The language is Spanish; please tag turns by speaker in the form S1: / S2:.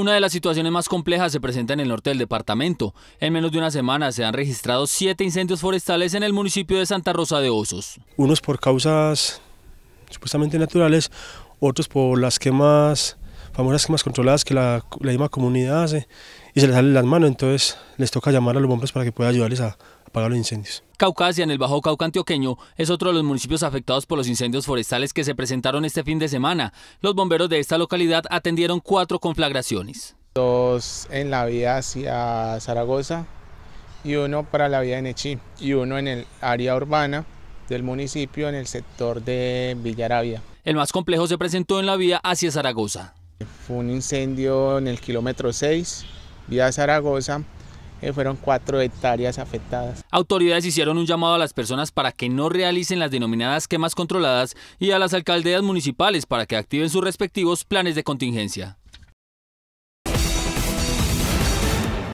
S1: Una de las situaciones más complejas se presenta en el norte del departamento. En menos de una semana se han registrado siete incendios forestales en el municipio de Santa Rosa de Osos.
S2: Unos por causas supuestamente naturales, otros por las quemas, famosas quemas controladas que la, misma comunidad hace y se les salen las manos, entonces les toca llamar a los bomberos para que puedan ayudarles a, para los incendios.
S1: Caucasia, en el Bajo Cauca Antioqueño, es otro de los municipios afectados por los incendios forestales que se presentaron este fin de semana. Los bomberos de esta localidad atendieron cuatro conflagraciones.
S3: Dos en la vía hacia Zaragoza y uno para la vía de Nechí y uno en el área urbana del municipio en el sector de Villarabia.
S1: El más complejo se presentó en la vía hacia Zaragoza.
S3: Fue un incendio en el kilómetro 6, vía Zaragoza, fueron cuatro hectáreas afectadas.
S1: Autoridades hicieron un llamado a las personas para que no realicen las denominadas quemas controladas y a las alcaldías municipales para que activen sus respectivos planes de contingencia.